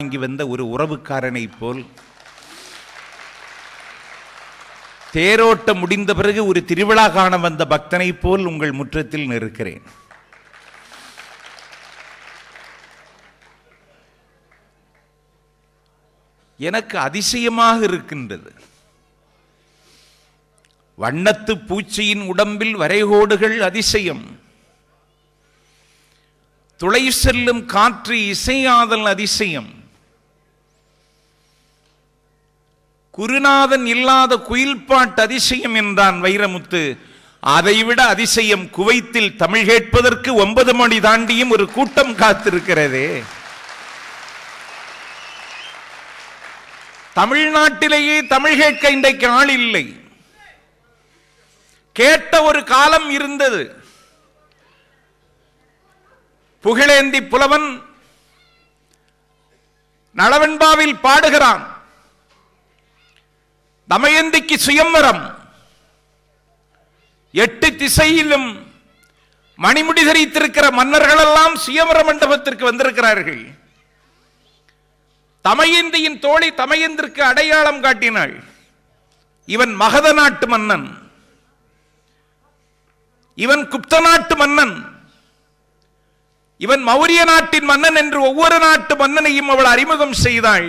வாங்கி வந்த ஒரு உறவுக்காரனை போல் தேரோட்டம் முடிந்த பிறகு ஒரு திருவிழா காண வந்த பக்தனை போல் உங்கள் முற்றத்தில் நிற்கிறேன் எனக்கு அதிசயமாக இருக்கின்றது வண்ணத்து பூச்சியின் உடம்பில் வரைகோடுகள் அதிசயம் துளை செல்லும் காற்று இசையாதல் அதிசயம் குருநாதன் இல்லாத குயில்பாட்டு அதிசயம் என்றான் வைரமுத்து அதைவிட அதிசயம் குவைத்தில் தமிழ் கேட்பதற்கு ஒன்பது மணி தாண்டியும் ஒரு கூட்டம் காத்திருக்கிறதே தமிழ்நாட்டிலேயே தமிழ் கேட்க இன்றைக்கு ஆள் இல்லை கேட்ட ஒரு காலம் இருந்தது புகழேந்தி புலவன் நளவன்பாவில் பாடுகிறான் தமயந்திக்கு சுயம்பரம் எட்டு திசையிலும் மணிமுடி தரித்திருக்கிற மன்னர்களெல்லாம் சுயமர மண்டபத்திற்கு வந்திருக்கிறார்கள் தமயந்தியின் தோழி தமயந்திற்கு அடையாளம் காட்டினாள் இவன் மகத நாட்டு மன்னன் இவன் குப்த நாட்டு மன்னன் இவன் மௌரிய நாட்டின் மன்னன் என்று ஒவ்வொரு நாட்டு மன்னனையும் அவள் அறிமுகம் செய்தாள்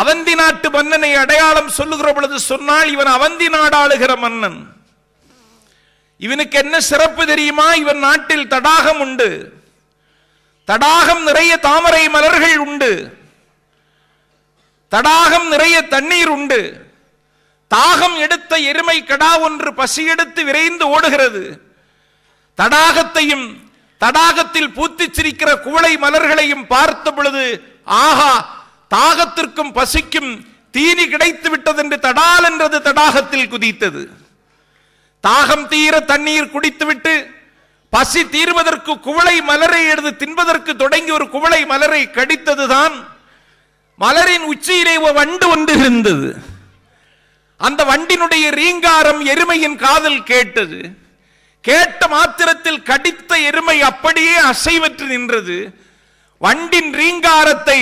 அவந்தி நாட்டு மன்னனை அடையாளம் சொல்லுகிற பொழுது சொன்னால் இவன் அவந்தி நாடாளுகிற மன்னன் இவனுக்கு என்ன சிறப்பு தெரியுமா இவன் நாட்டில் தடாகம் உண்டு தடாகம் நிறைய தாமரை மலர்கள் உண்டு தடாகம் நிறைய தண்ணீர் உண்டு தாகம் எடுத்த எருமை கடா ஒன்று பசியெடுத்து விரைந்து ஓடுகிறது தடாகத்தையும் தடாகத்தில் சிரிக்கிற குவளை மலர்களையும் பார்த்த பொழுது ஆஹா தாகத்திற்கும் பசிக்கும் தீனி கிடைத்து விட்டது என்று தடால் என்றது தடாகத்தில் குதித்தது தாகம் தீர தண்ணீர் குடித்துவிட்டு பசி தீர்வதற்கு குவளை மலரை எடுத்து தின்பதற்கு தொடங்கி ஒரு குவளை மலரை கடித்ததுதான் மலரின் உச்சியிலே ஒரு வண்டு ஒன்று இருந்தது அந்த வண்டினுடைய ரீங்காரம் எருமையின் காதல் கேட்டது கேட்ட மாத்திரத்தில் கடித்த எருமை அப்படியே அசைவற்று நின்றது வண்டின் ரீங்காரத்தை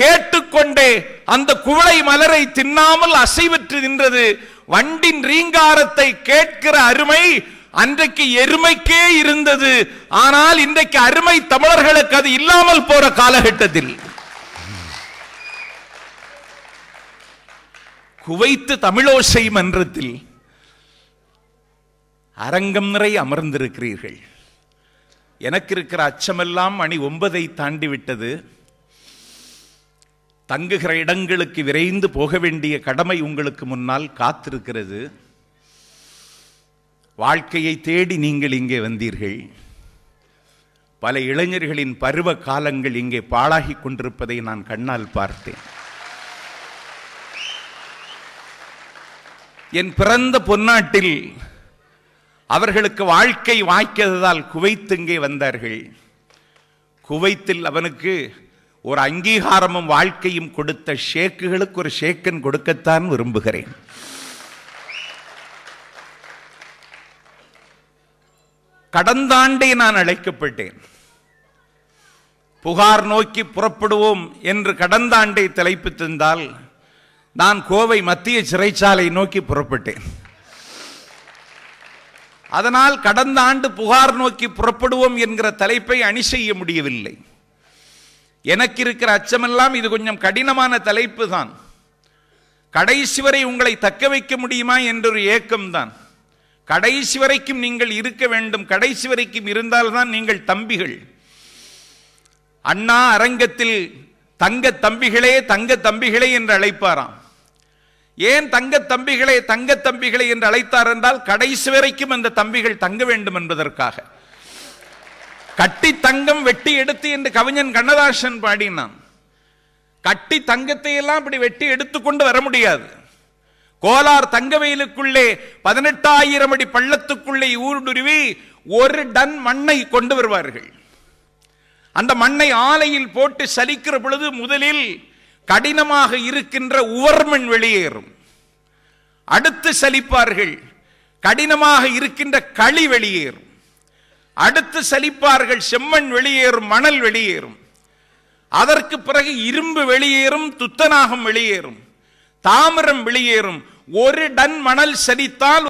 கேட்டுக்கொண்டே அந்த குவளை மலரை தின்னாமல் அசைவற்று நின்றது வண்டின் ரீங்காரத்தை கேட்கிற அருமை அன்றைக்கு எருமைக்கே இருந்தது ஆனால் இன்றைக்கு அருமை தமிழர்களுக்கு அது இல்லாமல் போற காலகட்டத்தில் குவைத்து தமிழோசை மன்றத்தில் அரங்கம் நிறை அமர்ந்திருக்கிறீர்கள் எனக்கு இருக்கிற அச்சமெல்லாம் மணி ஒன்பதை தாண்டி விட்டது தங்குகிற இடங்களுக்கு விரைந்து போக வேண்டிய கடமை உங்களுக்கு முன்னால் காத்திருக்கிறது வாழ்க்கையை தேடி நீங்கள் இங்கே வந்தீர்கள் பல இளைஞர்களின் பருவ காலங்கள் இங்கே பாழாகி கொண்டிருப்பதை நான் கண்ணால் பார்த்தேன் என் பிறந்த பொன்னாட்டில் அவர்களுக்கு வாழ்க்கை வாய்க்கதால் குவைத்து இங்கே வந்தார்கள் குவைத்தில் அவனுக்கு ஒரு அங்கீகாரமும் வாழ்க்கையும் கொடுத்த ஷேக்குகளுக்கு ஒரு ஷேக்கன் கொடுக்கத்தான் விரும்புகிறேன் கடந்த ஆண்டே நான் அழைக்கப்பட்டேன் புகார் நோக்கி புறப்படுவோம் என்று கடந்த ஆண்டை தலைப்பு தந்தால் நான் கோவை மத்திய சிறைச்சாலை நோக்கி புறப்பட்டேன் அதனால் கடந்த ஆண்டு புகார் நோக்கி புறப்படுவோம் என்கிற தலைப்பை அணி செய்ய முடியவில்லை எனக்கு இருக்கிற அச்சமெல்லாம் இது கொஞ்சம் கடினமான தலைப்பு தான் கடைசி வரை உங்களை தக்க வைக்க முடியுமா என்றொரு ஏக்கம்தான் கடைசி வரைக்கும் நீங்கள் இருக்க வேண்டும் கடைசி வரைக்கும் இருந்தால்தான் நீங்கள் தம்பிகள் அண்ணா அரங்கத்தில் தங்க தம்பிகளே தங்க தம்பிகளே என்று அழைப்பாராம் ஏன் தங்க தம்பிகளே தங்க தம்பிகளே என்று அழைத்தார் என்றால் கடைசி வரைக்கும் அந்த தம்பிகள் தங்க வேண்டும் என்பதற்காக கட்டி தங்கம் வெட்டி எடுத்து என்று கவிஞன் கண்ணதாசன் பாடினான் கட்டி தங்கத்தை எல்லாம் இப்படி வெட்டி எடுத்துக்கொண்டு வர முடியாது கோலார் தங்கவெயிலுக்குள்ளே பதினெட்டாயிரம் அடி பள்ளத்துக்குள்ளே ஊருடுருவி ஒரு டன் மண்ணை கொண்டு வருவார்கள் அந்த மண்ணை ஆலையில் போட்டு சலிக்கிற பொழுது முதலில் கடினமாக இருக்கின்ற உவர்மண் வெளியேறும் அடுத்து சலிப்பார்கள் கடினமாக இருக்கின்ற களி வெளியேறும் அடுத்து சலிப்பார்கள் செம்மண் வெளியேறும் மணல் வெளியேறும் அதற்கு பிறகு இரும்பு வெளியேறும் துத்தநாகம் வெளியேறும் தாமிரம் வெளியேறும் ஒரு டன் மணல் சலித்தால்